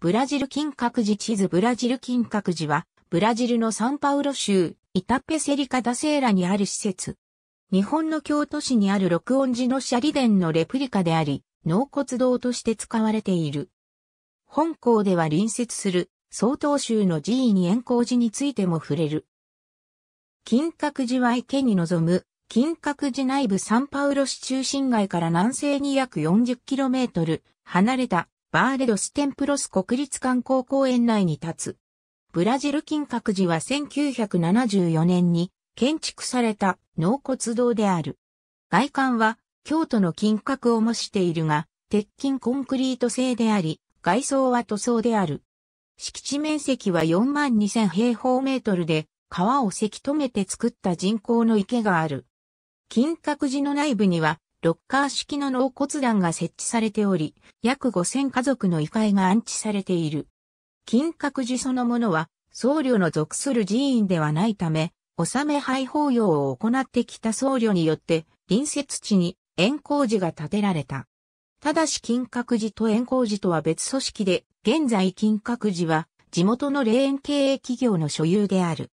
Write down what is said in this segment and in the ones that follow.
ブラジル金閣寺地図ブラジル金閣寺は、ブラジルのサンパウロ州、イタペセリカダセーラにある施設。日本の京都市にある録音寺のシリ里殿のレプリカであり、納骨堂として使われている。本校では隣接する、総統州の寺院円光寺についても触れる。金閣寺は池に臨む、金閣寺内部サンパウロ市中心街から南西に約 40km 離れたバーレドステンプロス国立観光公園内に立つ。ブラジル金閣寺は1974年に建築された納骨堂である。外観は京都の金閣を模しているが、鉄筋コンクリート製であり、外装は塗装である。敷地面積は4万2000平方メートルで、川をせき止めて作った人工の池がある。金閣寺の内部には、ロッカー式の納骨団が設置されており、約5000家族の遺灰が安置されている。金閣寺そのものは、僧侶の属する寺院ではないため、納め廃法要を行ってきた僧侶によって、隣接地に円光寺が建てられた。ただし金閣寺と円光寺とは別組織で、現在金閣寺は地元の霊園経営企業の所有である。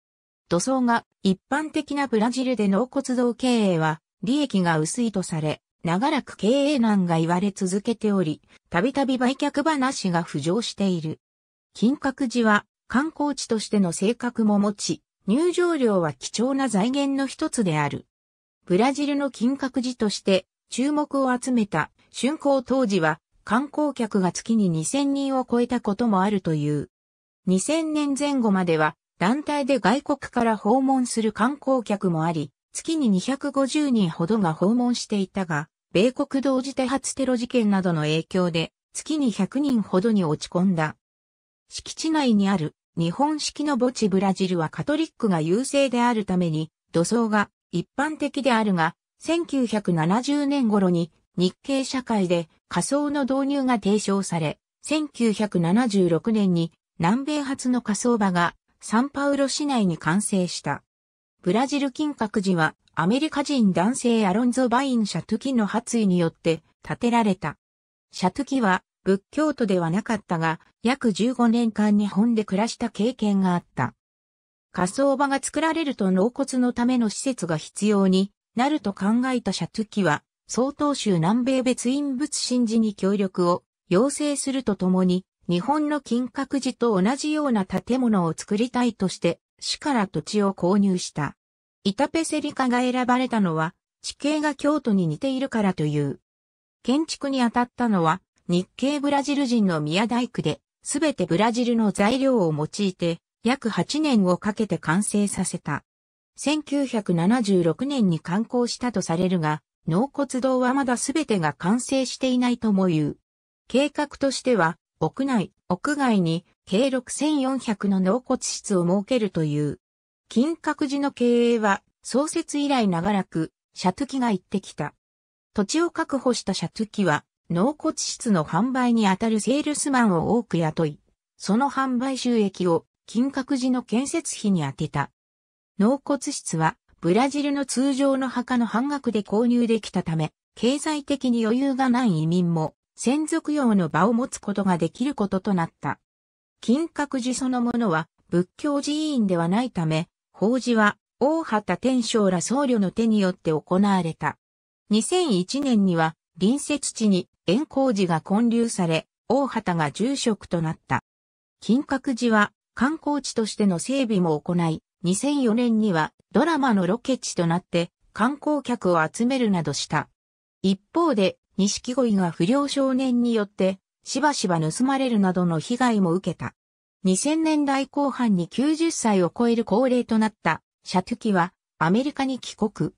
土葬が一般的なブラジルで納骨堂経営は利益が薄いとされ、長らく経営難が言われ続けており、たびたび売却話が浮上している。金閣寺は観光地としての性格も持ち、入場料は貴重な財源の一つである。ブラジルの金閣寺として注目を集めた竣工当時は観光客が月に2000人を超えたこともあるという。2000年前後までは団体で外国から訪問する観光客もあり、月に250人ほどが訪問していたが、米国同時多発テロ事件などの影響で、月に100人ほどに落ち込んだ。敷地内にある日本式の墓地ブラジルはカトリックが優勢であるために、土葬が一般的であるが、1970年頃に日系社会で仮想の導入が提唱され、1976年に南米初の仮想場がサンパウロ市内に完成した。ブラジル金閣寺はアメリカ人男性アロンゾ・バイン・シャトゥキの発意によって建てられた。シャトゥキは仏教徒ではなかったが、約15年間日本で暮らした経験があった。仮想場が作られると納骨のための施設が必要になると考えたシャトゥキは、曹洞州南米別院仏神寺に協力を要請するとともに、日本の金閣寺と同じような建物を作りたいとして市から土地を購入した。イタペセリカが選ばれたのは、地形が京都に似ているからという。建築に当たったのは、日系ブラジル人の宮大工で、すべてブラジルの材料を用いて、約8年をかけて完成させた。1976年に完工したとされるが、納骨堂はまだすべてが完成していないとも言う。計画としては、屋内、屋外に計6400の納骨室を設けるという。金閣寺の経営は創設以来長らく、社ャト k が行ってきた。土地を確保した社ャト k は、納骨室の販売にあたるセールスマンを多く雇い、その販売収益を金閣寺の建設費に充てた。納骨室はブラジルの通常の墓の半額で購入できたため、経済的に余裕がない移民も先属用の場を持つことができることとなった。金閣寺そのものは仏教寺院ではないため、法事は大畑天章ら僧侶の手によって行われた。2001年には隣接地に円光寺が建立され、大畑が住職となった。金閣寺は観光地としての整備も行い、2004年にはドラマのロケ地となって観光客を集めるなどした。一方で、錦鯉が不良少年によってしばしば盗まれるなどの被害も受けた。2000年代後半に90歳を超える高齢となったシャトゥキはアメリカに帰国。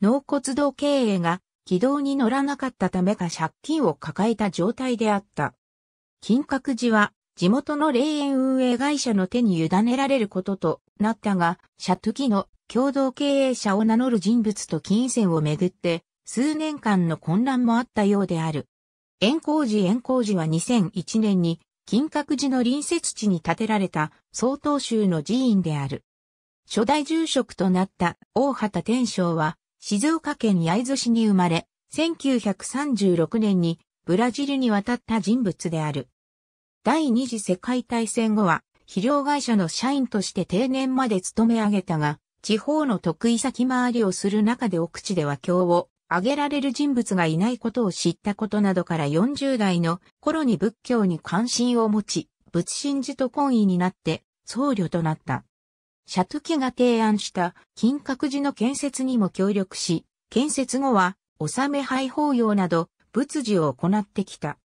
納骨堂経営が軌道に乗らなかったためか借金を抱えた状態であった。金閣寺は地元の霊園運営会社の手に委ねられることとなったが、シャトゥキの共同経営者を名乗る人物と金銭をめぐって、数年間の混乱もあったようである。円光寺円光寺は2001年に金閣寺の隣接地に建てられた曹洞宗の寺院である。初代住職となった大畑天章は、静岡県八重洲市に生まれ、1936年にブラジルに渡った人物である。第二次世界大戦後は、肥料会社の社員として定年まで勤め上げたが、地方の得意先回りをする中で奥地では今日を挙げられる人物がいないことを知ったことなどから40代の頃に仏教に関心を持ち、仏心寺と懇意になって僧侶となった。シャトゥキが提案した金閣寺の建設にも協力し、建設後は、納め廃法要など仏事を行ってきた。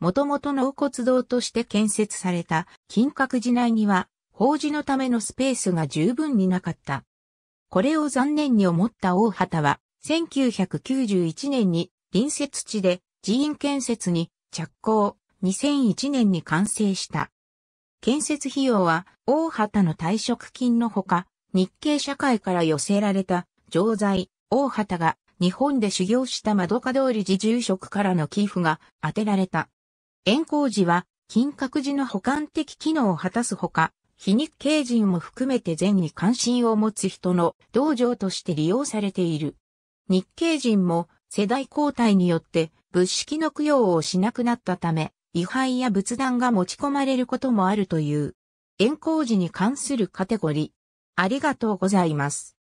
もともと納骨堂として建設された金閣寺内には、法事のためのスペースが十分になかった。これを残念に思った大畑は、1991年に隣接地で寺院建設に着工、2001年に完成した。建設費用は大畑の退職金のほか、日系社会から寄せられた錠剤、大畑が日本で修行した窓か通り自住職からの寄付が当てられた。円光寺は金閣寺の補完的機能を果たすほか、非日系人も含めて善に関心を持つ人の道場として利用されている。日系人も世代交代によって物式の供養をしなくなったため、遺灰や仏壇が持ち込まれることもあるという。円光寺に関するカテゴリー。ありがとうございます。